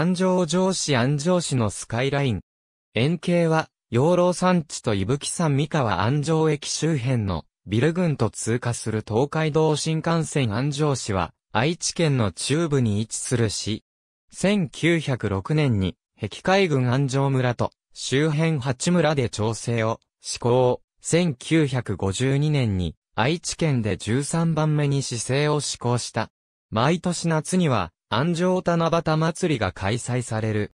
安城城市安城市のスカイライン。円形は、養老山地と伊吹山三河安城駅周辺のビル群と通過する東海道新幹線安城市は、愛知県の中部に位置する市。1906年に、壁海軍安城村と周辺八村で調整を施行。1952年に愛知県で13番目に市勢を施行した。毎年夏には安城七夕祭りが開催される。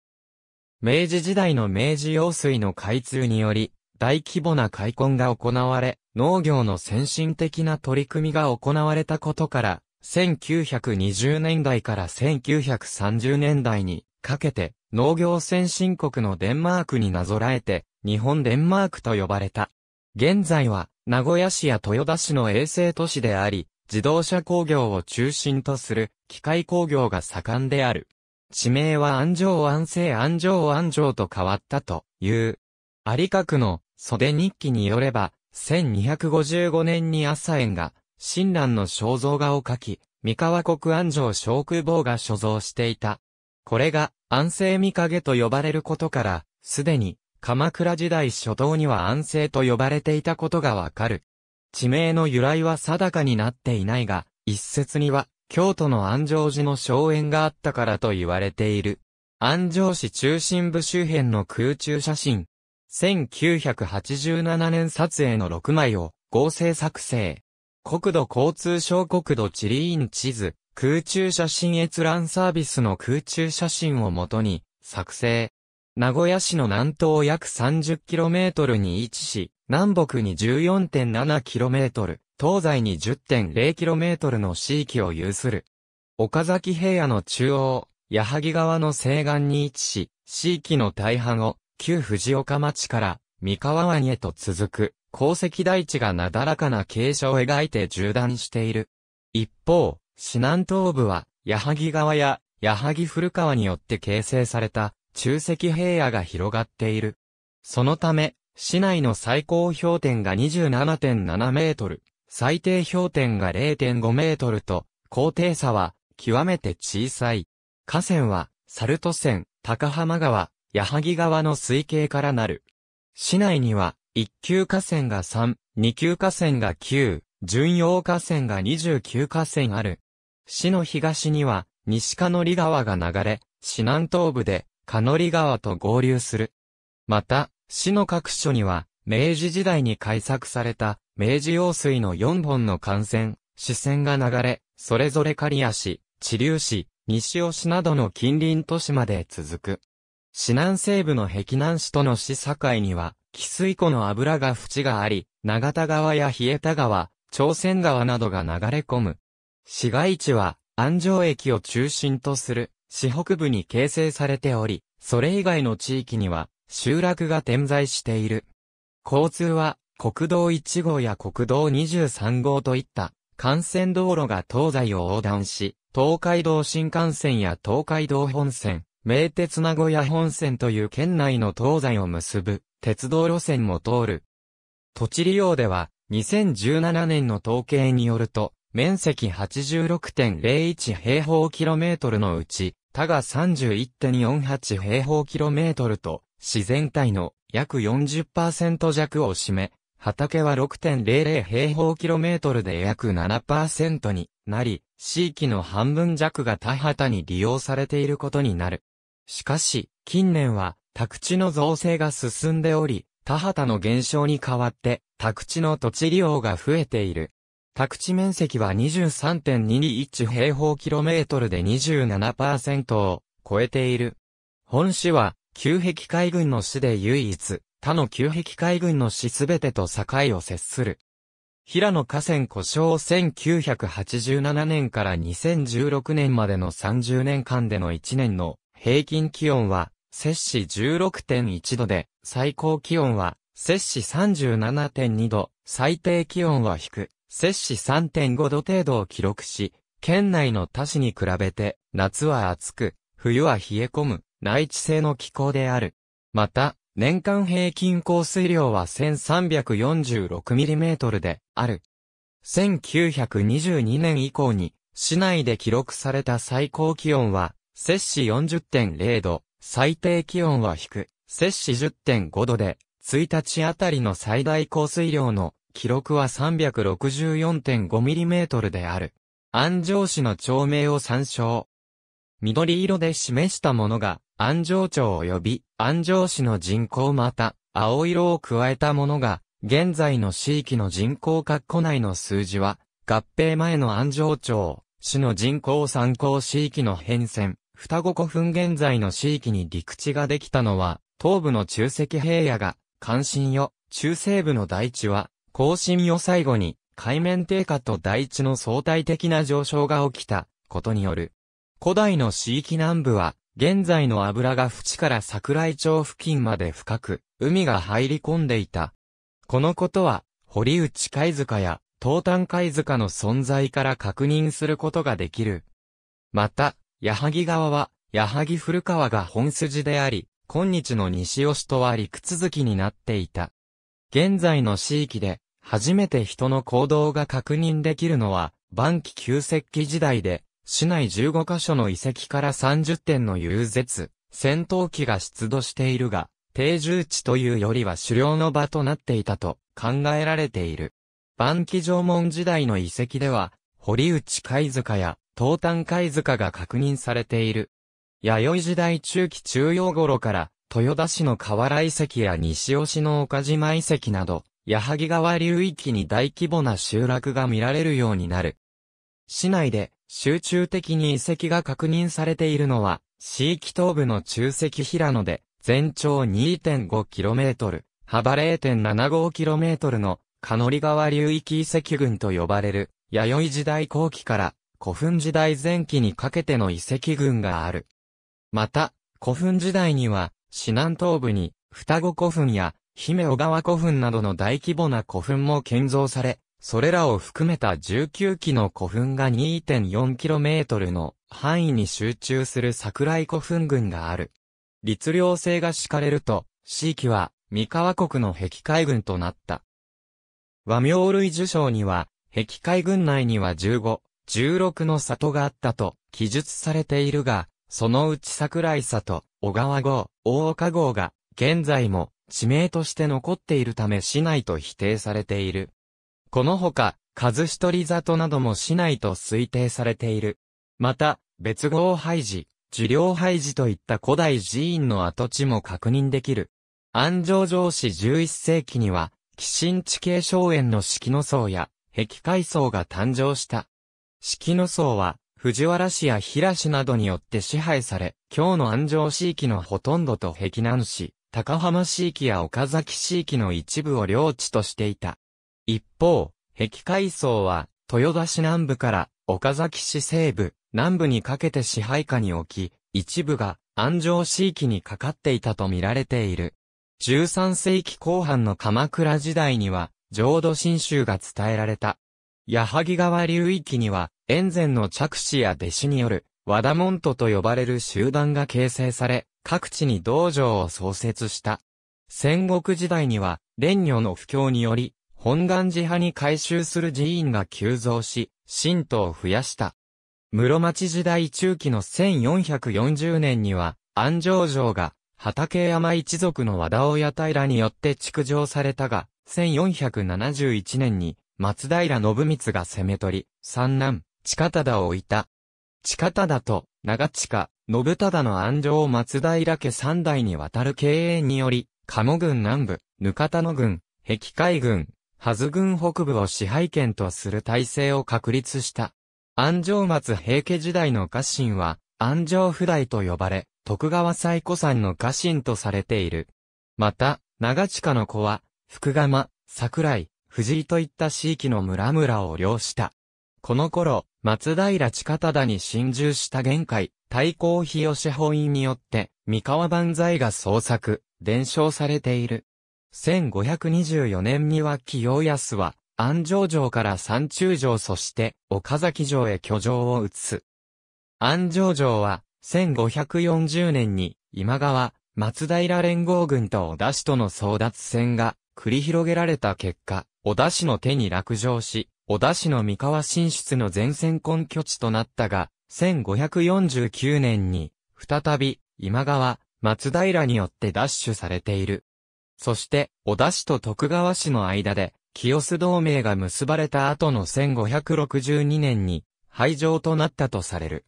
明治時代の明治用水の開通により、大規模な開墾が行われ、農業の先進的な取り組みが行われたことから、1920年代から1930年代にかけて、農業先進国のデンマークになぞらえて、日本デンマークと呼ばれた。現在は、名古屋市や豊田市の衛星都市であり、自動車工業を中心とする機械工業が盛んである。地名は安城安政安城安城と変わったという。有角の袖日記によれば、1255年に朝園が、親鸞の肖像画を描き、三河国安城小空坊が所蔵していた。これが安政三影と呼ばれることから、すでに鎌倉時代初頭には安政と呼ばれていたことがわかる。地名の由来は定かになっていないが、一説には、京都の安城寺の荘園があったからと言われている。安城市中心部周辺の空中写真。1987年撮影の6枚を合成作成。国土交通省国土地理院地図、空中写真閲覧サービスの空中写真をもとに作成。名古屋市の南東約 30km に位置し、南北に 14.7km、東西に 10.0km の地域を有する。岡崎平野の中央、矢作川の西岸に位置し、地域の大半を、旧藤岡町から三河湾へと続く、鉱石台地がなだらかな傾斜を描いて縦断している。一方、市南東部は、矢作川や、矢作古川によって形成された、中石平野が広がっている。そのため、市内の最高氷点が27.7メートル、最低氷点が0.5メートルと、高低差は極めて小さい。河川は、猿ト線、高浜川、矢作川の水系からなる。市内には、1級河川が3、2級河川が9、巡洋河川が29河川ある。市の東には、西カノリ川が流れ、市南東部で、カノリ川と合流する。また、市の各所には、明治時代に開作された、明治用水の4本の幹線、支線が流れ、それぞれ刈谷市、地立市、西尾市などの近隣都市まで続く。市南西部の壁南市との市境には、汽水湖の油が淵があり、長田川やえた川、朝鮮川などが流れ込む。市街地は、安城駅を中心とする、市北部に形成されており、それ以外の地域には、集落が点在している。交通は国道1号や国道23号といった幹線道路が東西を横断し、東海道新幹線や東海道本線、名鉄名古屋本線という県内の東西を結ぶ鉄道路線も通る。土地利用では2017年の統計によると面積86.01平方キロメートルのうち、他が31.48平方キロメートルと自然体の約40%弱を占め、畑は6.00平方キロメートルで約7%になり、地域の半分弱が田畑に利用されていることになる。しかし、近年は宅地の造成が進んでおり、田畑の減少に代わって宅地の土地利用が増えている。宅地面積は23.221平方キロメートルで27%を超えている。本市は旧壁海軍の市で唯一、他の旧壁海軍の市すべてと境を接する。平野河川故障1987年から2016年までの30年間での1年の平均気温は、摂氏16.1度で、最高気温は、摂氏37.2度、最低気温は低、摂氏3.5度程度を記録し、県内の他市に比べて、夏は暑く、冬は冷え込む、内地性の気候である。また、年間平均降水量は 1346mm である。1922年以降に市内で記録された最高気温は、摂氏40.0度、最低気温は低、摂氏10.5度で、1日あたりの最大降水量の記録は 364.5mm である。安城市の町名を参照。緑色で示したものが、安城町及び安城市の人口また、青色を加えたものが、現在の地域の人口括弧内の数字は、合併前の安城町、市の人口参考地域の変遷、双子古墳現在の地域に陸地ができたのは、東部の中石平野が、関心よ、中西部の大地は、更新よ最後に、海面低下と大地の相対的な上昇が起きた、ことによる。古代の地域南部は、現在の油が淵から桜井町付近まで深く、海が入り込んでいた。このことは、堀内貝塚や東端貝塚の存在から確認することができる。また、矢作川は、矢作古川が本筋であり、今日の西吉とは陸続きになっていた。現在の地域で、初めて人の行動が確認できるのは、晩期旧石器時代で、市内15カ所の遺跡から30点の遊絶、戦闘機が出土しているが、定住地というよりは狩猟の場となっていたと考えられている。晩期縄文時代の遺跡では、堀内貝塚や東端貝塚が確認されている。弥生時代中期中央頃から、豊田市の河原遺跡や西尾市の岡島遺跡など、矢作川流域に大規模な集落が見られるようになる。市内で集中的に遺跡が確認されているのは、市域東部の中石平野で、全長 2.5km、幅 0.75km の、カノリ川流域遺跡群と呼ばれる、弥生時代後期から古墳時代前期にかけての遺跡群がある。また、古墳時代には、市南東部に、双子古墳や、姫小川古墳などの大規模な古墳も建造され、それらを含めた19基の古墳が 2.4km の範囲に集中する桜井古墳群がある。律令制が敷かれると、地域は三河国の壁海軍となった。和名類受賞には、壁海軍内には15、16の里があったと記述されているが、そのうち桜井里、小川郷、大岡郷が、現在も地名として残っているため市内と否定されている。このほか、数一人里なども市内と推定されている。また、別号廃寺、受領廃寺といった古代寺院の跡地も確認できる。安城城市11世紀には、寄神地形荘園の式の層や、壁階層が誕生した。式の層は、藤原氏や平氏などによって支配され、今日の安城市域のほとんどと壁南市、高浜市域や岡崎市域の一部を領地としていた。一方、壁階層は、豊田市南部から岡崎市西部、南部にかけて支配下に置き、一部が安城市域にかかっていたと見られている。13世紀後半の鎌倉時代には、浄土真宗が伝えられた。矢作川流域には、円禅の着手や弟子による、和田門徒と呼ばれる集団が形成され、各地に道場を創設した。戦国時代には、蓮女の布教により、本願寺派に改修する寺院が急増し、信徒を増やした。室町時代中期の1440年には、安城城が、畠山一族の和田親平によって築城されたが、1471年に、松平信光が攻め取り、三男、近忠を置いた。近忠と長近、信忠の安城を松平家三代にわたる経営により、鴨軍南部、ぬかたの軍、壁海軍、ハズ軍北部を支配権とする体制を確立した。安城松平家時代の家臣は、安城不代と呼ばれ、徳川最古山の家臣とされている。また、長近の子は、福釜、桜井、藤井といった地域の村々を領した。この頃、松平近忠に侵入した玄海、太閤日吉法院によって、三河万歳が創作、伝承されている。1524年には清康は、安城城から三中城そして岡崎城へ居城を移す。安城城は、1540年に今川、松平連合軍と小田氏との争奪戦が繰り広げられた結果、小田氏の手に落城し、小田氏の三河進出の前線根拠地となったが、1549年に、再び、今川、松平によって奪取されている。そして、小田氏と徳川氏の間で、清須同盟が結ばれた後の1562年に、廃城となったとされる。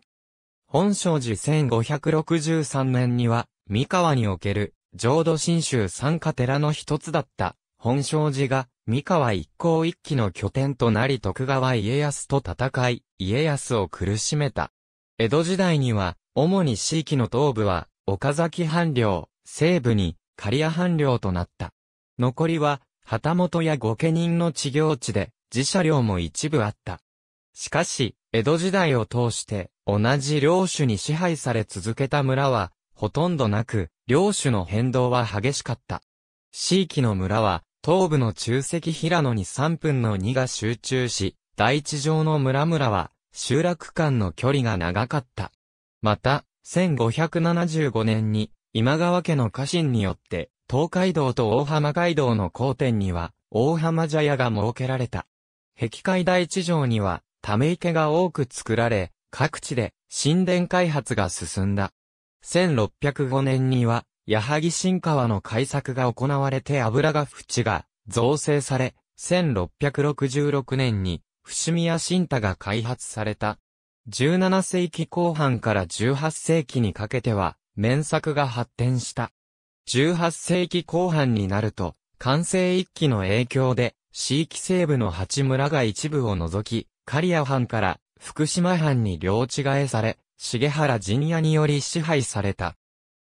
本正寺1563年には、三河における、浄土真宗三家寺の一つだった、本正寺が、三河一向一揆の拠点となり徳川家康と戦い、家康を苦しめた。江戸時代には、主に地域の東部は、岡崎藩領、西部に、刈谷藩領となった。残りは、旗本や御家人の地業地で、自社領も一部あった。しかし、江戸時代を通して、同じ領主に支配され続けた村は、ほとんどなく、領主の変動は激しかった。地域の村は、東部の中石平野に3分の2が集中し、大地上の村々は、集落間の距離が長かった。また、1575年に、今川家の家臣によって、東海道と大浜街道の交点には、大浜茶屋が設けられた。壁海大地上には、ため池が多く作られ、各地で神殿開発が進んだ。1605年には、矢作新川の開削が行われて油が淵が造成され、1666年に伏見屋新太が開発された。17世紀後半から18世紀にかけては、面作が発展した。18世紀後半になると、完成一揆の影響で、地域西部の八村が一部を除き、刈谷藩から福島藩に領地替えされ、重原陣屋により支配された。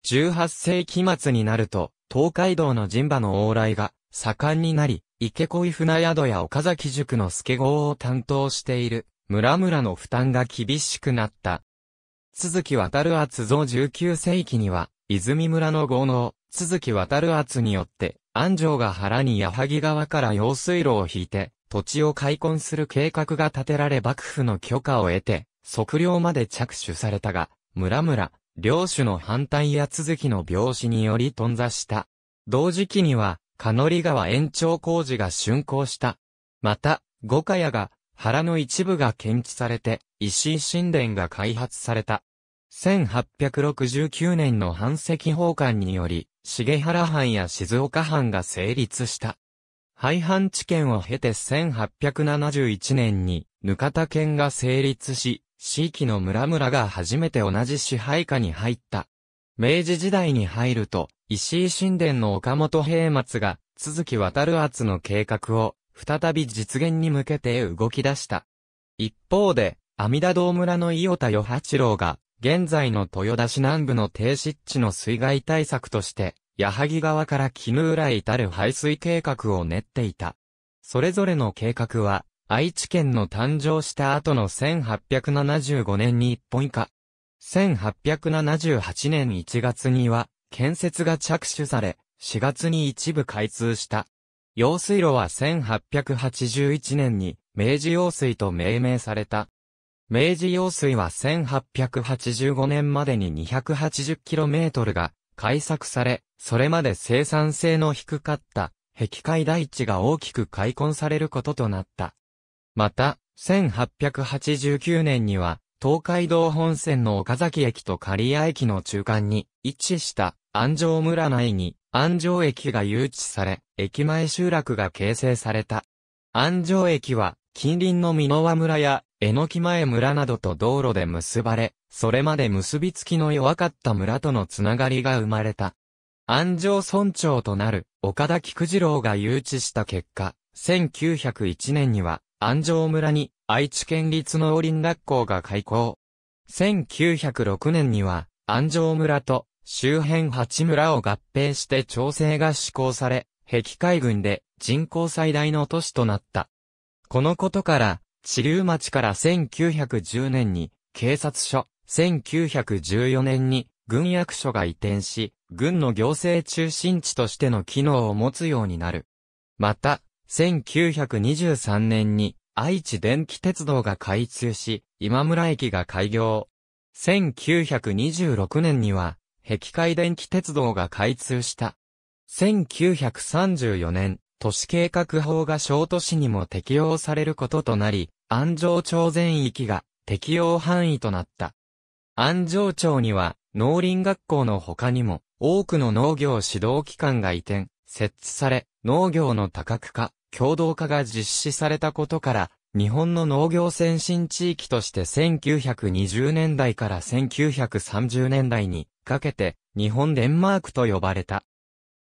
18世紀末になると、東海道の陣馬の往来が盛んになり、池恋船宿や岡崎塾の助号を担当している村々の負担が厳しくなった。続き渡る厚造19世紀には、泉村の豪農、続き渡る厚によって、安城が原に矢作川から用水路を引いて、土地を開墾する計画が立てられ幕府の許可を得て、測量まで着手されたが、村々、領主の反対や続きの病死により頓挫した。同時期には、カノリ川延長工事が竣工した。また、五家屋が、原の一部が検知されて、石井神殿が開発された。1869年の反石奉還により、重原藩や静岡藩が成立した。廃藩置県を経て1871年に、額田県が成立し、地域の村々が初めて同じ支配下に入った。明治時代に入ると、石井神殿の岡本平松が、続き渡る圧の計画を、再び実現に向けて動き出した。一方で、阿弥陀堂村の伊予田与八郎が、現在の豊田市南部の低湿地の水害対策として、矢作川から絹浦へ至る排水計画を練っていた。それぞれの計画は、愛知県の誕生した後の1875年に一本化。1878年1月には、建設が着手され、4月に一部開通した。用水路は1881年に、明治用水と命名された。明治用水は1885年までに 280km が開削され、それまで生産性の低かった壁海大地が大きく開墾されることとなった。また、1889年には、東海道本線の岡崎駅と刈谷駅の中間に位置した安城村内に安城駅が誘致され、駅前集落が形成された。安城駅は近隣の濃輪村や、江ノ木前村などと道路で結ばれ、それまで結びつきの弱かった村とのつながりが生まれた。安城村長となる、岡田菊次郎が誘致した結果、1901年には、安城村に、愛知県立農林学校が開校。1906年には、安城村と、周辺八村を合併して調整が施行され、壁海軍で人口最大の都市となった。このことから、地流町から1910年に警察署、1914年に軍役所が移転し、軍の行政中心地としての機能を持つようになる。また、1923年に愛知電気鉄道が開通し、今村駅が開業。1926年には、壁海電気鉄道が開通した。1934年、都市計画法が小都市にも適用されることとなり、安城町全域が適用範囲となった。安城町には農林学校の他にも多くの農業指導機関が移転、設置され、農業の多角化、共同化が実施されたことから、日本の農業先進地域として1920年代から1930年代にかけて日本デンマークと呼ばれた。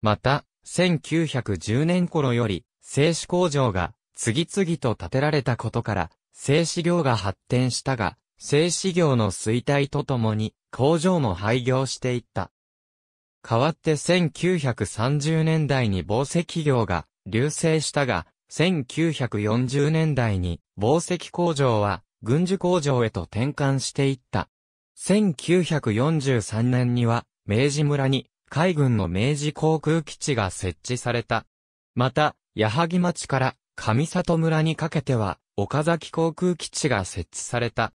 また、1910年頃より、製紙工場が次々と建てられたことから、製紙業が発展したが、製紙業の衰退とともに、工場も廃業していった。代わって1930年代に紡績業が流星したが、1940年代に紡績工場は軍需工場へと転換していった。1943年には明治村に海軍の明治航空基地が設置された。また、矢作町から上里村にかけては、岡崎航空基地が設置された。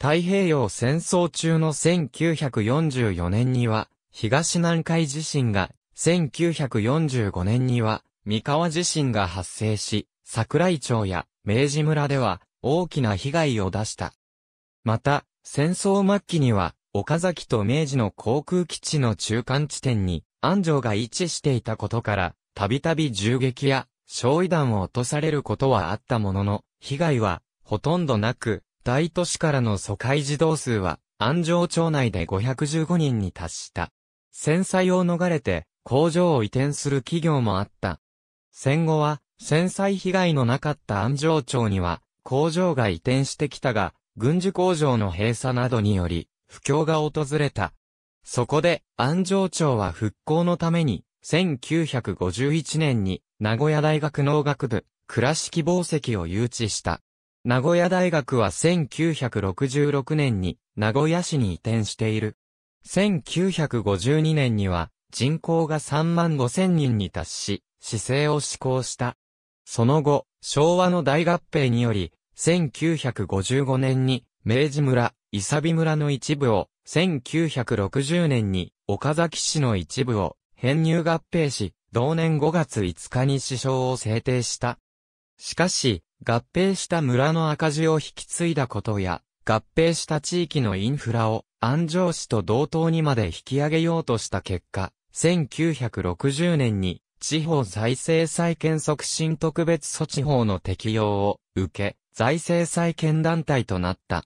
太平洋戦争中の1944年には、東南海地震が、1945年には、三河地震が発生し、桜井町や明治村では大きな被害を出した。また、戦争末期には岡崎と明治の航空基地の中間地点に安城が位置していたことから、たびたび銃撃や焼夷弾を落とされることはあったものの、被害はほとんどなく、大都市からの疎開児童数は安城町内で515人に達した。戦災を逃れて工場を移転する企業もあった。戦後は戦災被害のなかった安城町には工場が移転してきたが、軍需工場の閉鎖などにより、不況が訪れた。そこで、安城町は復興のために、1951年に、名古屋大学農学部、倉敷宝石を誘致した。名古屋大学は1966年に、名古屋市に移転している。1952年には、人口が3万5千人に達し、市政を施行した。その後、昭和の大合併により、1955年に、明治村、伊佐美村の一部を、1960年に岡崎市の一部を編入合併し、同年5月5日に首相を制定した。しかし、合併した村の赤字を引き継いだことや、合併した地域のインフラを安城市と同等にまで引き上げようとした結果、1960年に地方財政再建促進特別措置法の適用を受け、財政再建団体となった。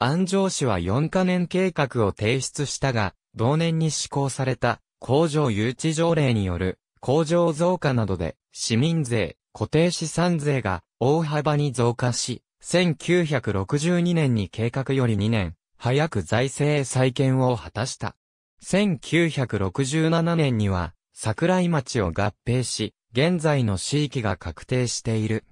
安城市は4カ年計画を提出したが、同年に施行された工場誘致条例による工場増加などで市民税、固定資産税が大幅に増加し、1962年に計画より2年、早く財政再建を果たした。1967年には、桜井町を合併し、現在の市域が確定している。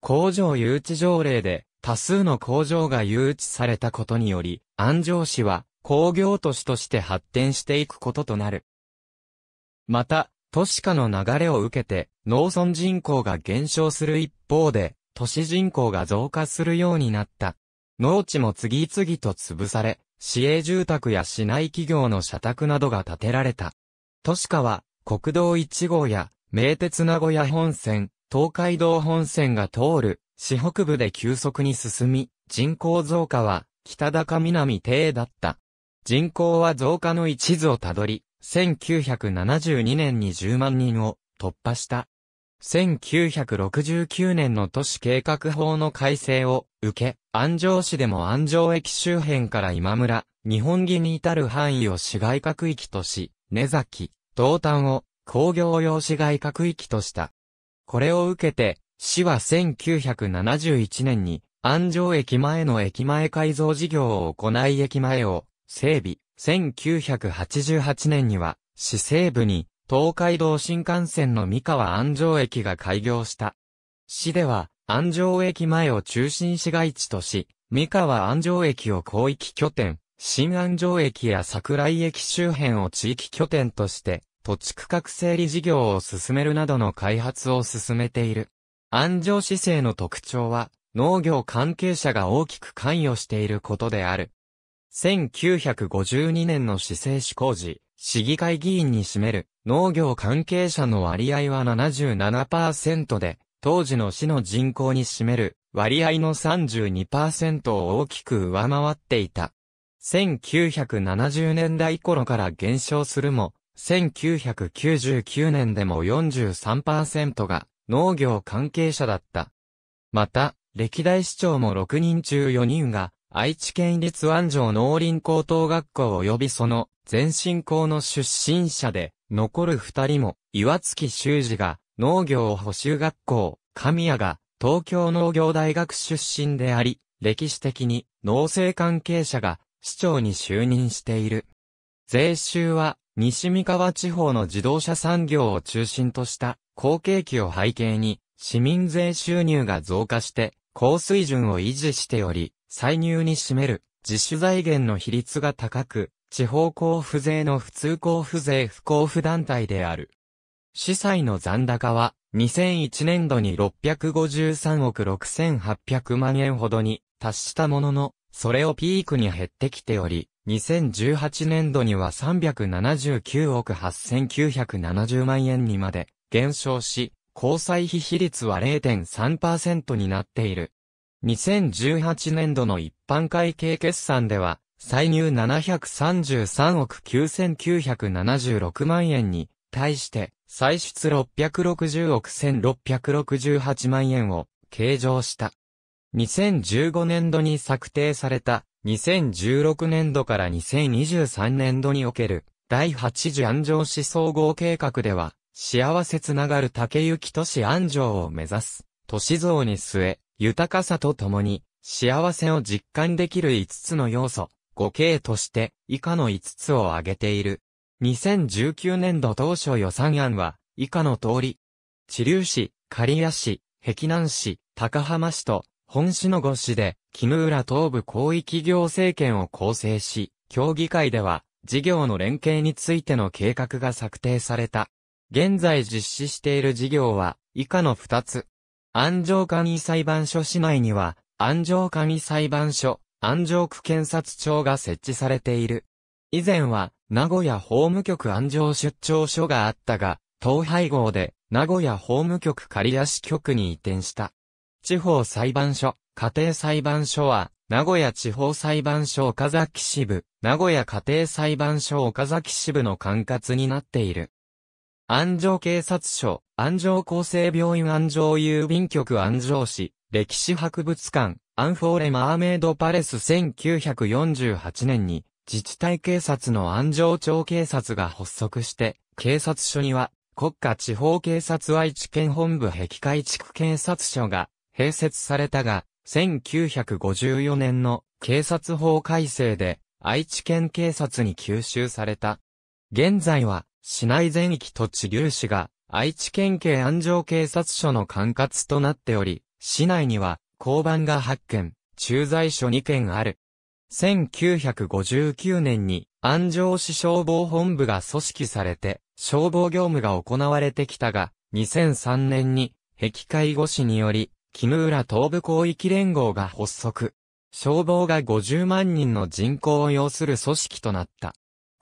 工場誘致条例で、多数の工場が誘致されたことにより、安城市は工業都市として発展していくこととなる。また、都市化の流れを受けて、農村人口が減少する一方で、都市人口が増加するようになった。農地も次々と潰され、市営住宅や市内企業の社宅などが建てられた。都市化は、国道1号や、名鉄名古屋本線、東海道本線が通る、市北部で急速に進み、人口増加は、北高南低だった。人口は増加の一途をたどり、1972年に10万人を突破した。1969年の都市計画法の改正を受け、安城市でも安城駅周辺から今村、日本木に至る範囲を市街各域とし、根崎、東端を工業用市街各域とした。これを受けて、市は1971年に、安城駅前の駅前改造事業を行い駅前を整備。1988年には、市西部に、東海道新幹線の三河安城駅が開業した。市では、安城駅前を中心市街地とし、三河安城駅を広域拠点、新安城駅や桜井駅周辺を地域拠点として、土地区画整理事業を進めるなどの開発を進めている。安城市政の特徴は、農業関係者が大きく関与していることである。1952年の市政施行時、市議会議員に占める農業関係者の割合は77%で、当時の市の人口に占める割合の32%を大きく上回っていた。1970年代頃から減少するも、1999年でも43%が農業関係者だった。また、歴代市長も6人中4人が、愛知県立安城農林高等学校及びその前進校の出身者で、残る二人も、岩月修二が農業補修学校、神谷が東京農業大学出身であり、歴史的に農政関係者が市長に就任している。税収は西三河地方の自動車産業を中心とした後継機を背景に市民税収入が増加して高水準を維持しており、歳入に占める自主財源の比率が高く、地方交付税の普通交付税不交付団体である。司祭の残高は2001年度に653億6800万円ほどに達したものの、それをピークに減ってきており、2018年度には379億8970万円にまで減少し、交際費比率は0.3%になっている。2018年度の一般会計決算では、歳入733億9976万円に、対して、歳出660億1668万円を、計上した。2015年度に策定された2016年度から2023年度における第8次安城市総合計画では幸せつながる竹行都市安城を目指す都市像に据え豊かさとともに幸せを実感できる5つの要素5系として以下の5つを挙げている2019年度当初予算案は以下の通り、地流市、刈谷市、碧南市、高浜市と本市の御市で、絹浦東部広域行政権を構成し、協議会では、事業の連携についての計画が策定された。現在実施している事業は、以下の2つ。安城管理裁判所市内には、安城管理裁判所、安城区検察庁が設置されている。以前は、名古屋法務局安城出張所があったが、統廃合で、名古屋法務局刈谷支局に移転した。地方裁判所、家庭裁判所は、名古屋地方裁判所岡崎支部、名古屋家庭裁判所岡崎支部の管轄になっている。安城警察署、安城厚生病院安城郵便局安城市、歴史博物館、アンフォーレマーメイドパレス1948年に、自治体警察の安城町警察が発足して、警察署には、国家地方警察愛知県本部壁海地区警察署が併設されたが、1954年の警察法改正で愛知県警察に吸収された。現在は市内全域と地流市が愛知県警安城警察署の管轄となっており、市内には交番が8件、駐在所2件ある。1959年に安城市消防本部が組織されて消防業務が行われてきたが、2003年に壁界護士により木浦東部広域連合が発足。消防が50万人の人口を要する組織となった。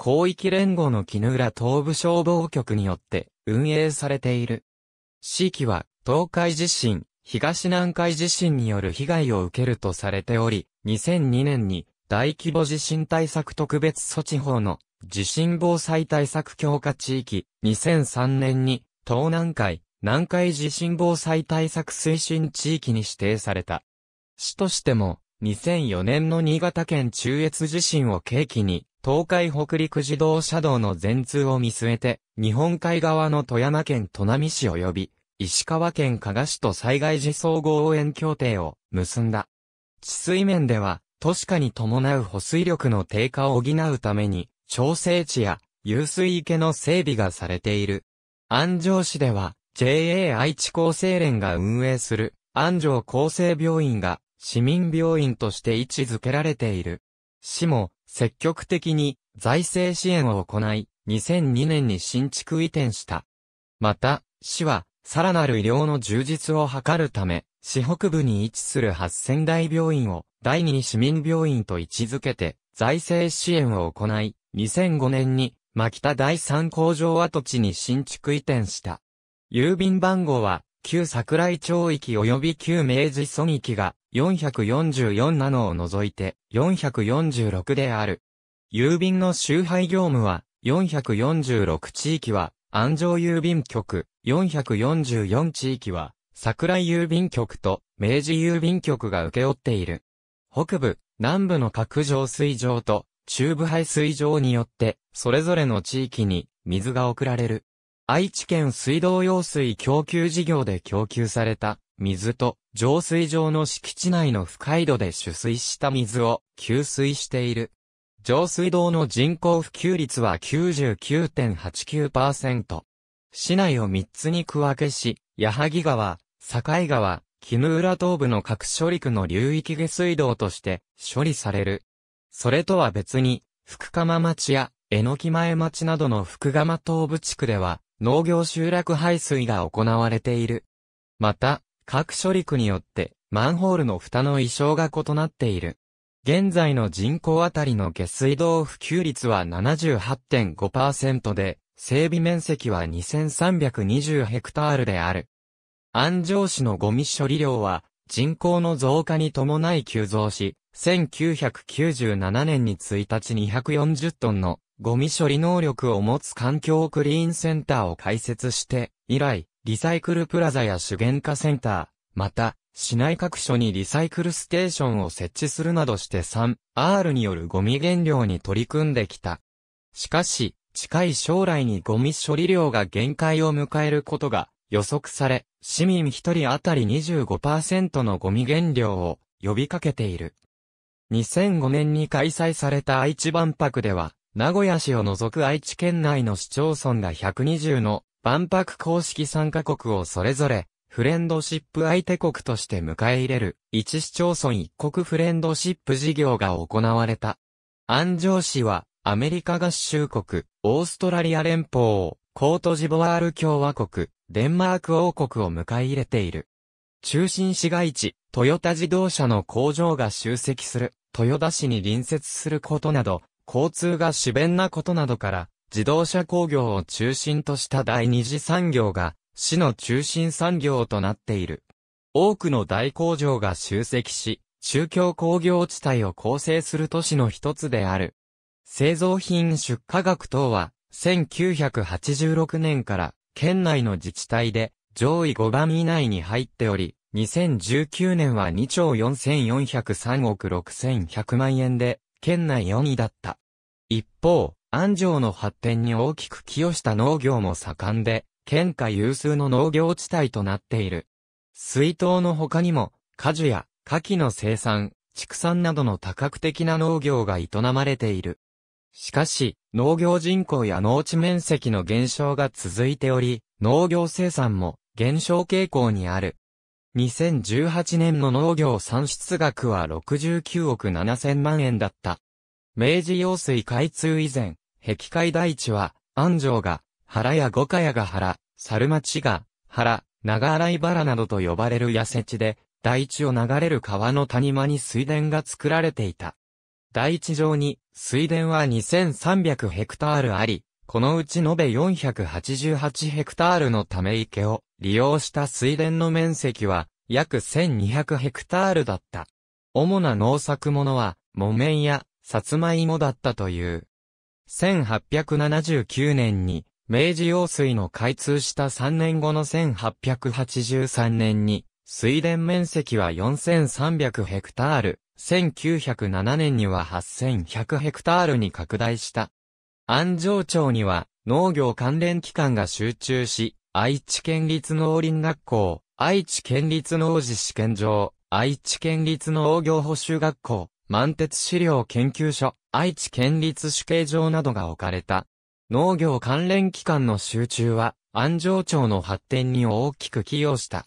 広域連合の木浦東部消防局によって運営されている。地域は東海地震、東南海地震による被害を受けるとされており、2002年に大規模地震対策特別措置法の地震防災対策強化地域、2003年に東南海、南海地震防災対策推進地域に指定された。市としても、2004年の新潟県中越地震を契機に、東海北陸自動車道の全通を見据えて、日本海側の富山県砺波市及び、石川県加賀市と災害時総合応援協定を結んだ。治水面では、都市化に伴う保水力の低下を補うために、調整地や、遊水池の整備がされている。安城市では、JA 愛知厚生連が運営する安城厚生病院が市民病院として位置づけられている。市も積極的に財政支援を行い、2002年に新築移転した。また、市はさらなる医療の充実を図るため、市北部に位置する八千代台病院を第二市民病院と位置づけて財政支援を行い、2005年に牧田第三工場跡地に新築移転した。郵便番号は、旧桜井町域及び旧明治村域が444なのを除いて446である。郵便の集配業務は446地域は安城郵便局、444地域は桜井郵便局と明治郵便局が受け負っている。北部、南部の各浄水場と中部排水場によってそれぞれの地域に水が送られる。愛知県水道用水供給事業で供給された水と浄水場の敷地内の深井戸で取水した水を給水している。浄水道の人口普及率は99.89%。市内を3つに区分けし、矢作川、境川、絹浦東部の各処理区の流域下水道として処理される。それとは別に、福釜町や、えのき前町などの福釜東部地区では、農業集落排水が行われている。また、各処理区によって、マンホールの蓋の意匠が異なっている。現在の人口あたりの下水道普及率は78.5%で、整備面積は2320ヘクタールである。安城市のゴミ処理量は、人口の増加に伴い急増し、1997年に1日240トンのゴミ処理能力を持つ環境クリーンセンターを開設して、以来、リサイクルプラザや資源化センター、また、市内各所にリサイクルステーションを設置するなどして 3R によるゴミ減量に取り組んできた。しかし、近い将来にゴミ処理量が限界を迎えることが予測され、市民1人当たり25%のゴミ減量を呼びかけている。2005年に開催された愛知万博では、名古屋市を除く愛知県内の市町村が120の万博公式参加国をそれぞれフレンドシップ相手国として迎え入れる一市町村一国フレンドシップ事業が行われた。安城市はアメリカ合衆国、オーストラリア連邦、コートジボワール共和国、デンマーク王国を迎え入れている。中心市街地、トヨタ自動車の工場が集積する、豊田市に隣接することなど、交通が自便なことなどから、自動車工業を中心とした第二次産業が、市の中心産業となっている。多くの大工場が集積し、中京工業地帯を構成する都市の一つである。製造品出荷額等は、1986年から県内の自治体で上位5番以内に入っており、2019年は2兆4403億6100万円で県内4位だった。一方、安城の発展に大きく寄与した農業も盛んで、県下有数の農業地帯となっている。水筒の他にも、果樹や牡蠣の生産、畜産などの多角的な農業が営まれている。しかし、農業人口や農地面積の減少が続いており、農業生産も減少傾向にある。2018年の農業産出額は69億7000万円だった。明治用水開通以前、壁海大地は、安城が、原や五ヶ谷が原、猿町が、原、長洗原などと呼ばれる痩せ地で、大地を流れる川の谷間に水田が作られていた。大地上に、水田は2300ヘクタールあり、このうち延べ488ヘクタールのため池を利用した水田の面積は約1200ヘクタールだった。主な農作物は木綿やさつまいもだったという。1879年に明治用水の開通した3年後の1883年に水田面積は4300ヘクタール、1907年には8100ヘクタールに拡大した。安城町には農業関連機関が集中し、愛知県立農林学校、愛知県立農事試験場、愛知県立農業補修学校、満鉄資料研究所、愛知県立主計場などが置かれた。農業関連機関の集中は、安城町の発展に大きく寄与した。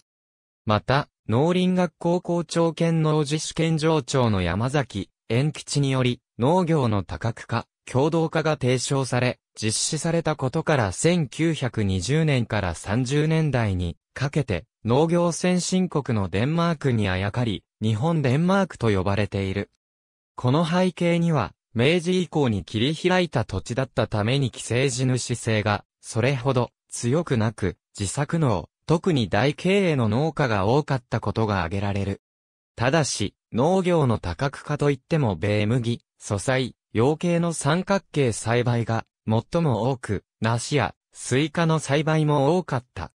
また、農林学校校長兼農事試験場長の山崎、延吉により、農業の多角化、共同化が提唱され、実施されたことから1920年から30年代にかけて農業先進国のデンマークにあやかり、日本デンマークと呼ばれている。この背景には、明治以降に切り開いた土地だったために寄生地主制が、それほど強くなく、自作農、特に大経営の農家が多かったことが挙げられる。ただし、農業の多角化といっても米麦、素菜、養鶏の三角形栽培が最も多く、梨やスイカの栽培も多かった。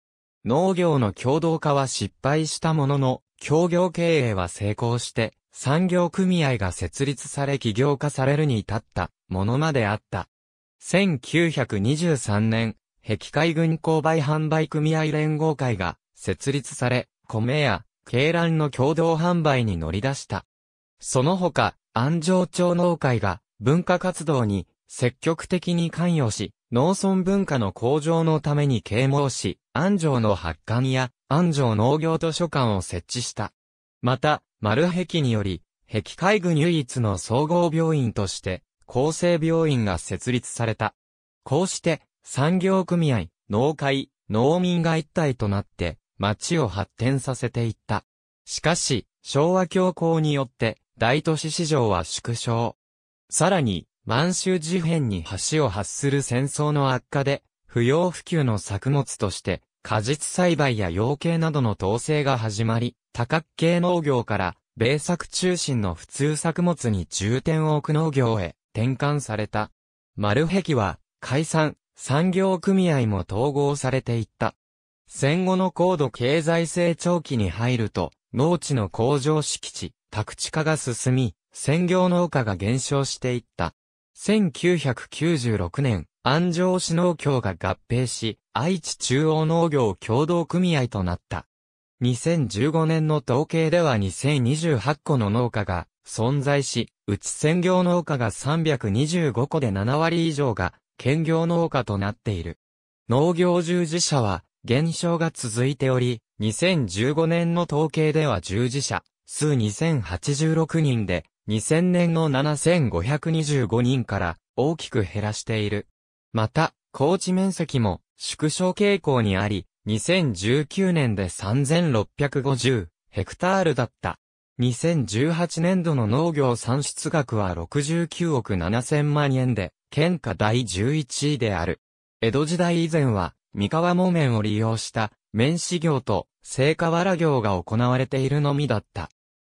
農業の共同化は失敗したものの、協業経営は成功して、産業組合が設立され起業化されるに至ったものまであった。1923年、碧海軍購買販売組合連合会が設立され、米や鶏卵の共同販売に乗り出した。その他、安城町農会が文化活動に積極的に関与し、農村文化の向上のために啓蒙し、安城の発刊や安城農業図書館を設置した。また、丸壁により、壁海軍唯一の総合病院として、厚生病院が設立された。こうして、産業組合、農会、農民が一体となって、町を発展させていった。しかし、昭和恐慌によって、大都市市場は縮小。さらに、満州事変に橋を発する戦争の悪化で、不要不急の作物として、果実栽培や養鶏などの統制が始まり、多角形農業から、米作中心の普通作物に重点を置く農業へ転換された。丸壁は、解散、産業組合も統合されていった。戦後の高度経済成長期に入ると、農地の工場敷地、宅地化が進み、専業農家が減少していった。1996年、安城市農協が合併し、愛知中央農業協同組合となった。2015年の統計では2028個の農家が存在し、うち専業農家が325個で7割以上が兼業農家となっている。農業従事者は減少が続いており、2015年の統計では従事者数2086人で2000年の7525人から大きく減らしている。また、高地面積も縮小傾向にあり、2019年で3650ヘクタールだった。2018年度の農業産出額は69億7000万円で、県下第11位である。江戸時代以前は、三河木綿を利用した、綿糸業と、製瓦業が行われているのみだった。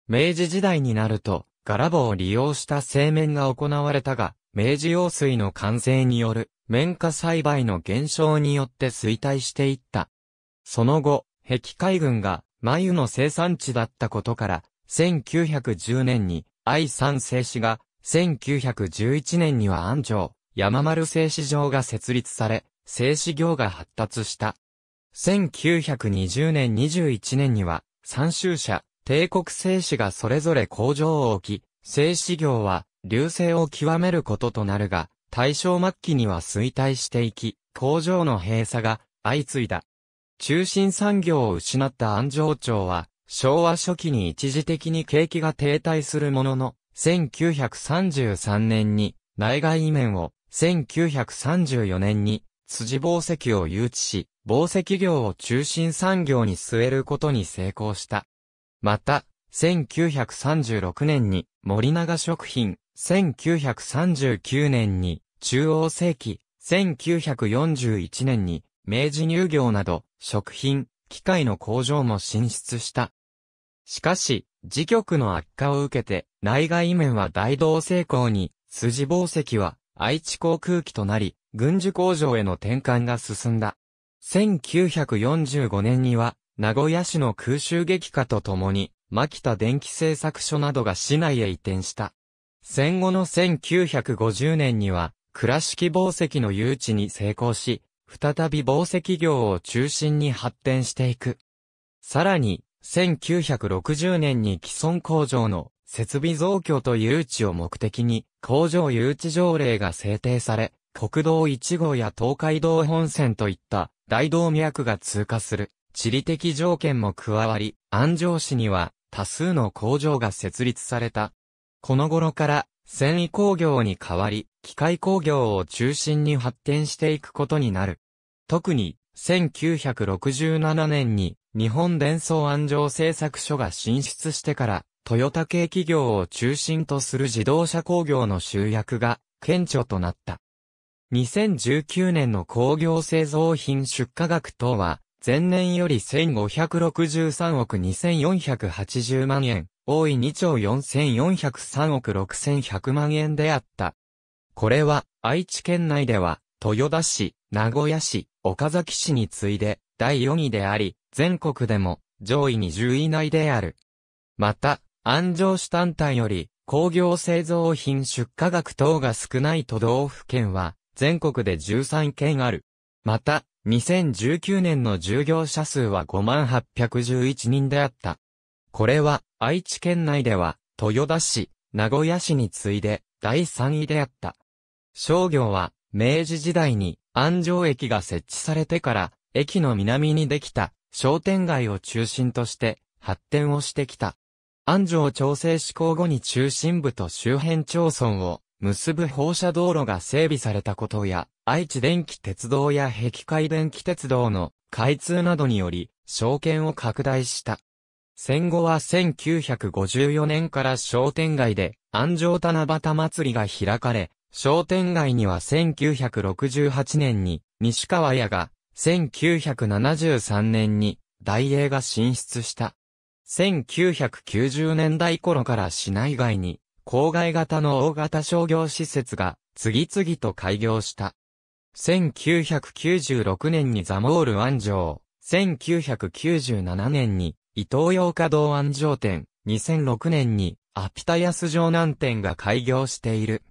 明治時代になると、ガラボを利用した製麺が行われたが、明治用水の完成による、綿花栽培の減少によって衰退していった。その後、壁海軍が、眉の生産地だったことから、1910年に、愛三製紙が、1911年には安城、山丸製紙場が設立され、製紙業が発達した。1920年21年には、三州社、帝国製紙がそれぞれ工場を置き、製紙業は、流星を極めることとなるが、大正末期には衰退していき、工場の閉鎖が相次いだ。中心産業を失った安城町は、昭和初期に一時的に景気が停滞するものの、1933年に内外移面を、1934年に辻宝石を誘致し、宝石業を中心産業に据えることに成功した。また、1936年に森永食品、1939年に中央世紀、1941年に明治乳業など食品、機械の工場も進出した。しかし、時局の悪化を受けて内外面は大同成功に、筋宝石は愛知航空機となり、軍需工場への転換が進んだ。1945年には名古屋市の空襲撃火とともに、牧田電気製作所などが市内へ移転した。戦後の1950年には、倉敷宝石の誘致に成功し、再び宝石業を中心に発展していく。さらに、1960年に既存工場の設備増強と誘致を目的に、工場誘致条例が制定され、国道1号や東海道本線といった大動脈が通過する。地理的条件も加わり、安城市には多数の工場が設立された。この頃から繊維工業に変わり、機械工業を中心に発展していくことになる。特に、1967年に日本伝送安城製作所が進出してから、トヨタ系企業を中心とする自動車工業の集約が顕著となった。2019年の工業製造品出荷額等は、前年より1563億2480万円、多い2兆4403億6100万円であった。これは、愛知県内では、豊田市、名古屋市、岡崎市に次いで、第4位であり、全国でも、上位20位内である。また、安城市単体より、工業製造品出荷額等が少ない都道府県は、全国で13県ある。また、2019年の従業者数は5811人であった。これは、愛知県内では、豊田市、名古屋市に次いで、第3位であった。商業は、明治時代に、安城駅が設置されてから、駅の南にできた、商店街を中心として、発展をしてきた。安城調整施行後に中心部と周辺町村を、結ぶ放射道路が整備されたことや、愛知電気鉄道や壁海電気鉄道の開通などにより、証券を拡大した。戦後は1954年から商店街で安城七夕祭りが開かれ、商店街には1968年に西川屋が、1973年に大英が進出した。1990年代頃から市内外に郊外型の大型商業施設が次々と開業した。1996年にザモール安城、1997年に伊東洋華堂安城店、2006年にアピタヤス城南店が開業している。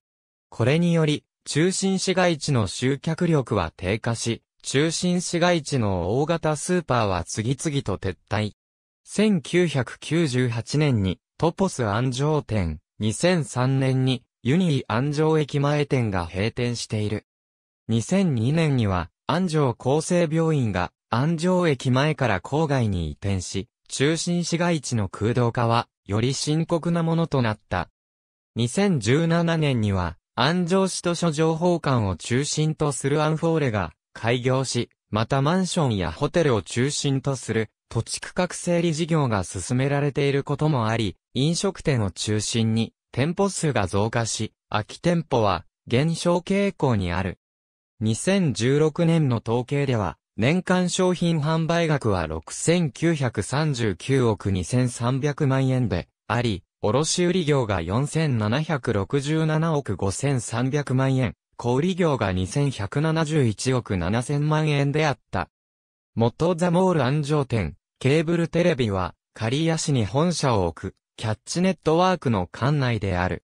これにより、中心市街地の集客力は低下し、中心市街地の大型スーパーは次々と撤退。1998年にトポス安城店、2003年にユニー安城駅前店が閉店している。2002年には、安城厚生病院が安城駅前から郊外に移転し、中心市街地の空洞化は、より深刻なものとなった。2017年には、安城市図書情報館を中心とするアンフォーレが開業し、またマンションやホテルを中心とする土地区画整理事業が進められていることもあり、飲食店を中心に店舗数が増加し、空き店舗は減少傾向にある。2016年の統計では、年間商品販売額は6939億2300万円であり、卸売業が4767億5300万円、小売業が2171億7000万円であった。元ザモール安城店、ケーブルテレビは、刈谷市に本社を置く、キャッチネットワークの管内である。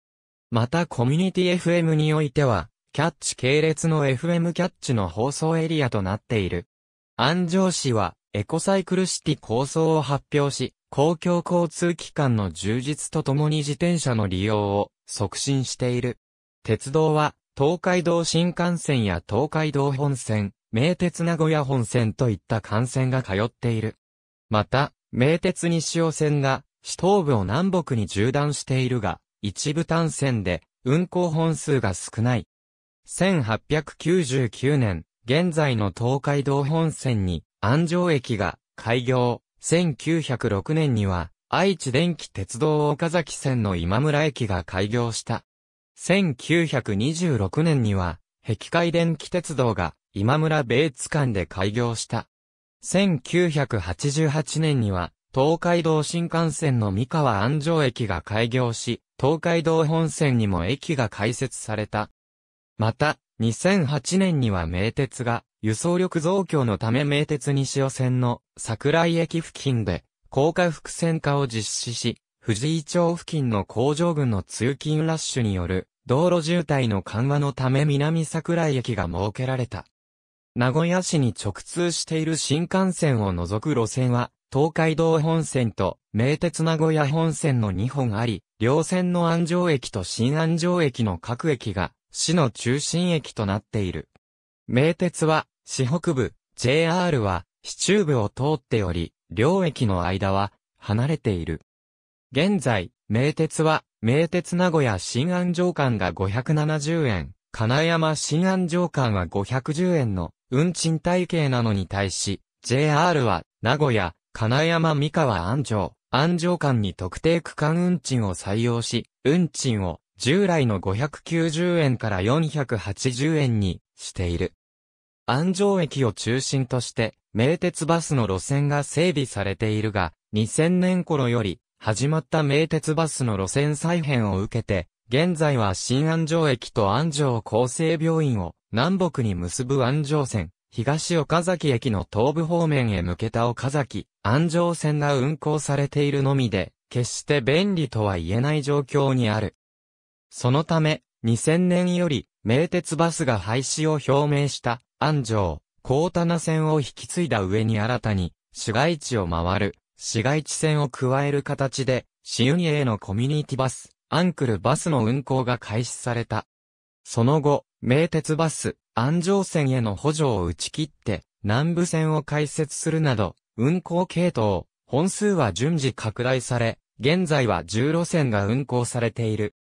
またコミュニティ FM においては、キャッチ系列の FM キャッチの放送エリアとなっている。安城市は、エコサイクルシティ構想を発表し、公共交通機関の充実とともに自転車の利用を促進している。鉄道は、東海道新幹線や東海道本線、名鉄名古屋本線といった幹線が通っている。また、名鉄西尾線が、市東部を南北に縦断しているが、一部単線で、運行本数が少ない。1899年、現在の東海道本線に安城駅が開業。1906年には、愛知電気鉄道岡崎線の今村駅が開業した。1926年には、壁海電気鉄道が今村米津間で開業した。1988年には、東海道新幹線の三河安城駅が開業し、東海道本線にも駅が開設された。また、2008年には名鉄が、輸送力増強のため名鉄西尾線の桜井駅付近で、高架伏線化を実施し、藤井町付近の工場群の通勤ラッシュによる、道路渋滞の緩和のため南桜井駅が設けられた。名古屋市に直通している新幹線を除く路線は、東海道本線と名鉄名古屋本線の2本あり、両線の安城駅と新安城駅の各駅が市の中心駅となっている。名鉄は、市北部、JR は、市中部を通っており、両駅の間は、離れている。現在、名鉄は、名鉄名古屋新安城間が570円、金山新安城間は510円の運賃体系なのに対し、JR は、名古屋、金山三河安城、安城間に特定区間運賃を採用し、運賃を従来の590円から480円にしている。安城駅を中心として、名鉄バスの路線が整備されているが、2000年頃より、始まった名鉄バスの路線再編を受けて、現在は新安城駅と安城厚生病院を南北に結ぶ安城線、東岡崎駅の東部方面へ向けた岡崎、安城線が運行されているのみで、決して便利とは言えない状況にある。そのため、2000年より、名鉄バスが廃止を表明した、安城、高棚線を引き継いだ上に新たに、市街地を回る、市街地線を加える形で、市ユニへのコミュニティバス、アンクルバスの運行が開始された。その後、名鉄バス、安城線への補助を打ち切って、南部線を開設するなど、運行系統、本数は順次拡大され、現在は10路線が運行されている。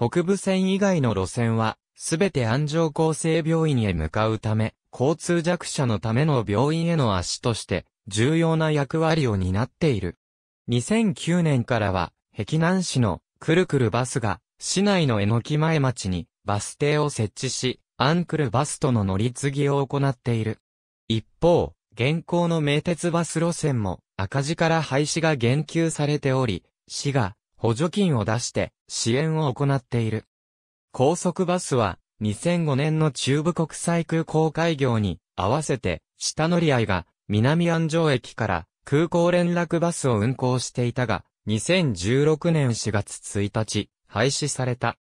北部線以外の路線は、すべて安城厚生病院へ向かうため、交通弱者のための病院への足として、重要な役割を担っている。2009年からは、碧南市のくるくるバスが、市内のノ木前町にバス停を設置し、アンクルバスとの乗り継ぎを行っている。一方、現行の名鉄バス路線も赤字から廃止が言及されており、市が補助金を出して支援を行っている。高速バスは2005年の中部国際空港開業に合わせて下乗り合いが南安城駅から空港連絡バスを運行していたが2016年4月1日廃止された。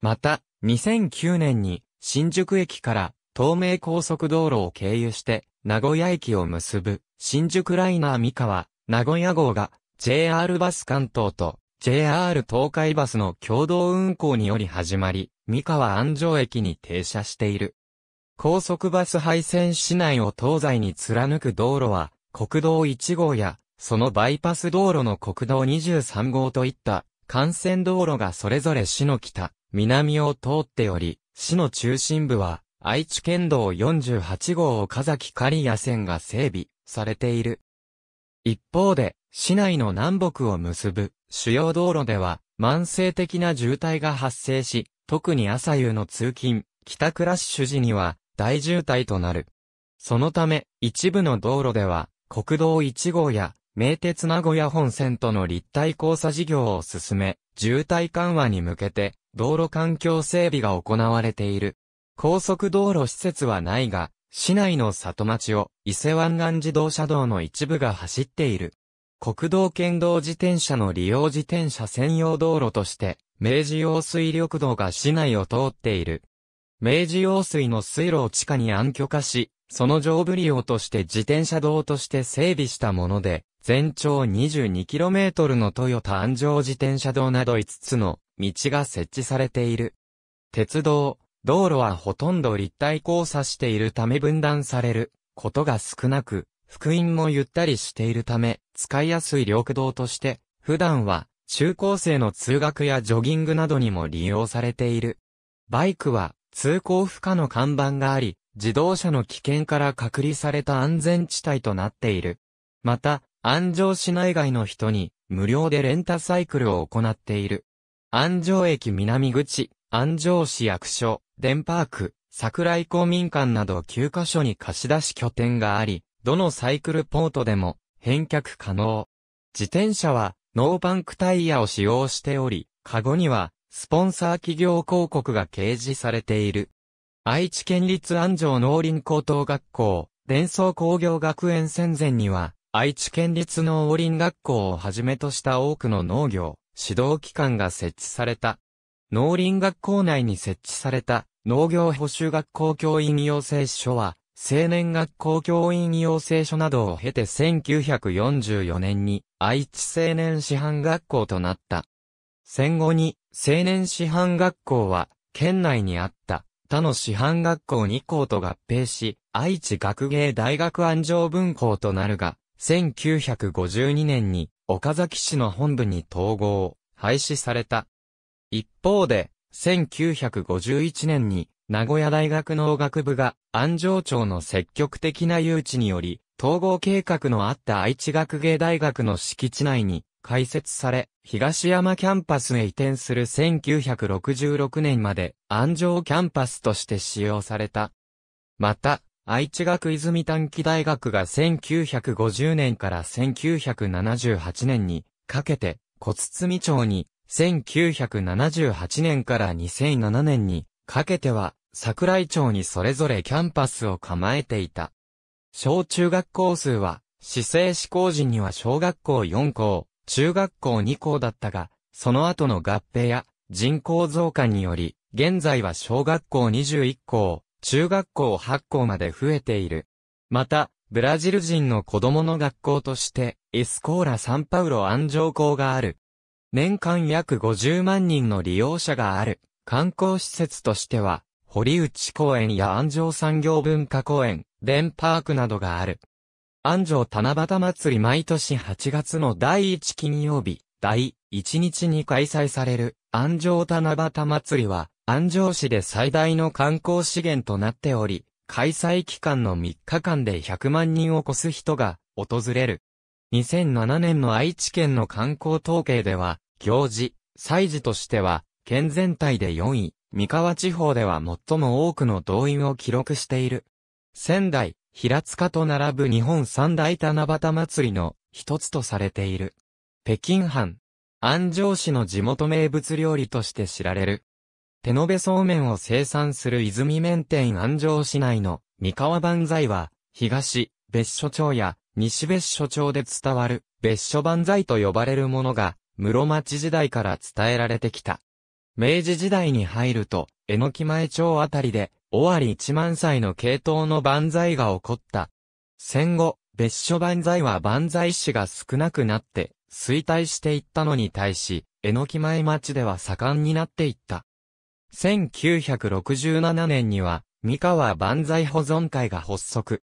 また2009年に新宿駅から東名高速道路を経由して名古屋駅を結ぶ新宿ライナー三河名古屋号が JR バス関東と JR 東海バスの共同運行により始まり、三河安城駅に停車している。高速バス配線市内を東西に貫く道路は、国道1号や、そのバイパス道路の国道23号といった、幹線道路がそれぞれ市の北、南を通っており、市の中心部は、愛知県道48号岡崎刈谷線が整備されている。一方で、市内の南北を結ぶ主要道路では、慢性的な渋滞が発生し、特に朝夕の通勤、帰宅ラッシュ時には、大渋滞となる。そのため、一部の道路では、国道1号や、名鉄名古屋本線との立体交差事業を進め、渋滞緩和に向けて、道路環境整備が行われている。高速道路施設はないが、市内の里町を伊勢湾岸自動車道の一部が走っている。国道県道自転車の利用自転車専用道路として、明治用水緑道が市内を通っている。明治用水の水路を地下に暗渠化し、その上部利用として自転車道として整備したもので、全長 22km のトヨタ安城自転車道など5つの道が設置されている。鉄道、道路はほとんど立体交差しているため分断されることが少なく、福音もゆったりしているため、使いやすい緑道として、普段は中高生の通学やジョギングなどにも利用されている。バイクは通行不可の看板があり、自動車の危険から隔離された安全地帯となっている。また、安城市内外の人に無料でレンタサイクルを行っている。安城駅南口、安城市役所、デンパーク、桜井公民館など9カ所に貸し出し拠点があり、どのサイクルポートでも返却可能。自転車はノーパンクタイヤを使用しており、カゴにはスポンサー企業広告が掲示されている。愛知県立安城農林高等学校、伝送工業学園戦前には、愛知県立農林学校をはじめとした多くの農業、指導機関が設置された。農林学校内に設置された農業補修学校教員養成所は、青年学校教員養成所などを経て1944年に愛知青年師範学校となった。戦後に青年師範学校は県内にあった他の師範学校2校と合併し、愛知学芸大学安城分校となるが、1952年に岡崎市の本部に統合、廃止された。一方で、1951年に名古屋大学農学部が安城町の積極的な誘致により、統合計画のあった愛知学芸大学の敷地内に開設され、東山キャンパスへ移転する1966年まで安城キャンパスとして使用された。また、愛知学泉短期大学が1950年から1978年にかけて小堤町に1978年から2007年にかけては桜井町にそれぞれキャンパスを構えていた。小中学校数は、市政施行時には小学校4校、中学校2校だったが、その後の合併や人口増加により、現在は小学校21校、中学校8校まで増えている。また、ブラジル人の子供の学校として、エスコーラ・サンパウロ安城校がある。年間約50万人の利用者がある、観光施設としては、堀内公園や安城産業文化公園、デンパークなどがある。安城七夕祭り毎年8月の第1金曜日、第1日に開催される安城七夕祭りは、安城市で最大の観光資源となっており、開催期間の3日間で100万人を超す人が訪れる。2007年の愛知県の観光統計では、行事、祭事としては、県全体で4位、三河地方では最も多くの動員を記録している。仙台、平塚と並ぶ日本三大七夕祭りの一つとされている。北京藩、安城市の地元名物料理として知られる。手延べそうめんを生産する泉麺店安城市内の三河万歳は、東、別所町や西別所町で伝わる別所万歳と呼ばれるものが、室町時代から伝えられてきた。明治時代に入ると、江ノ木前町あたりで、尾張一万歳の系統の万歳が起こった。戦後、別所万歳は万歳師が少なくなって、衰退していったのに対し、江ノ木前町では盛んになっていった。1967年には、三河万歳保存会が発足。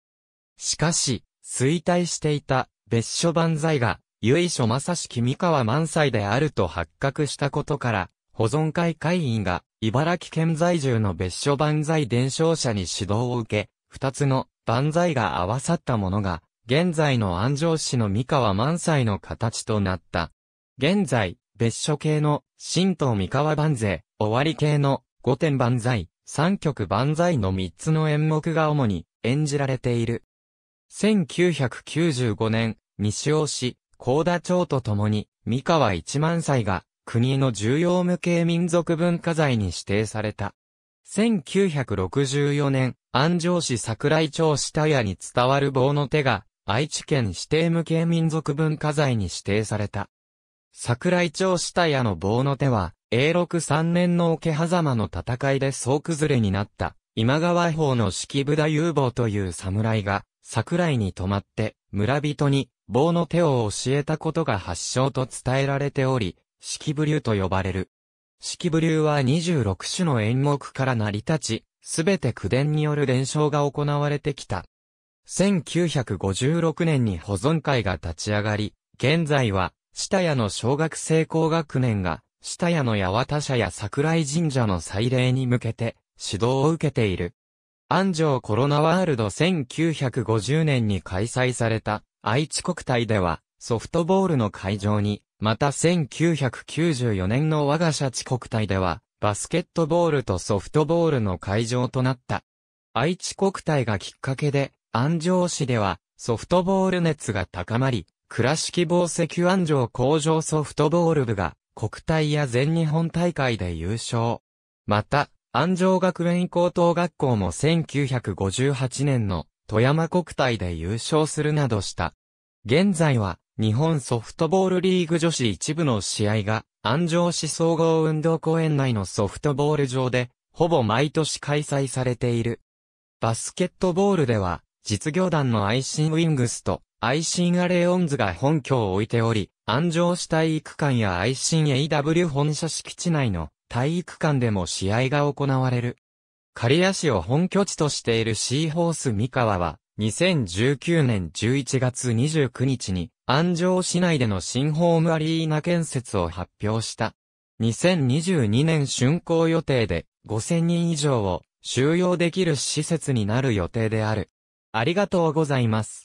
しかし、衰退していた別所万歳が、由緒正しき三河万歳であると発覚したことから、保存会会員が、茨城県在住の別所万歳伝承者に指導を受け、二つの万歳が合わさったものが、現在の安城市の三河万歳の形となった。現在、別所系の新党三河万歳、終わり系の五点万歳、三曲万歳の三つの演目が主に演じられている。1995年、西尾市、高田町とともに、三河一万歳が国の重要無形民族文化財に指定された。1964年、安城市桜井町下屋に伝わる棒の手が、愛知県指定無形民族文化財に指定された。桜井町下屋の棒の手は、永禄3年の桶狭間の戦いで総崩れになった、今川法の式部田有望という侍が、桜井に泊まって、村人に、棒の手を教えたことが発祥と伝えられており、式部流と呼ばれる。式部流は26種の演目から成り立ち、すべて口伝による伝承が行われてきた。1956年に保存会が立ち上がり、現在は、下屋の小学生高学年が、下屋の八幡社や桜井神社の祭礼に向けて、指導を受けている。安城コロナワールド1950年に開催された愛知国体では、ソフトボールの会場に、また1994年の我が社地国体では、バスケットボールとソフトボールの会場となった。愛知国体がきっかけで、安城市では、ソフトボール熱が高まり、倉敷防石安城工場ソフトボール部が、国体や全日本大会で優勝。また、安城学園高等学校も1958年の富山国体で優勝するなどした。現在は、日本ソフトボールリーグ女子一部の試合が、安城市総合運動公園内のソフトボール場で、ほぼ毎年開催されている。バスケットボールでは、実業団のアイシンウィングスとアイシンアレオンズが本拠を置いており、安城市体育館やアイシン AW 本社敷地内の体育館でも試合が行われる。刈谷市を本拠地としているシーホース三河は、2019年11月29日に安城市内での新ホームアリーナ建設を発表した。2022年竣工予定で5000人以上を収容できる施設になる予定である。ありがとうございます。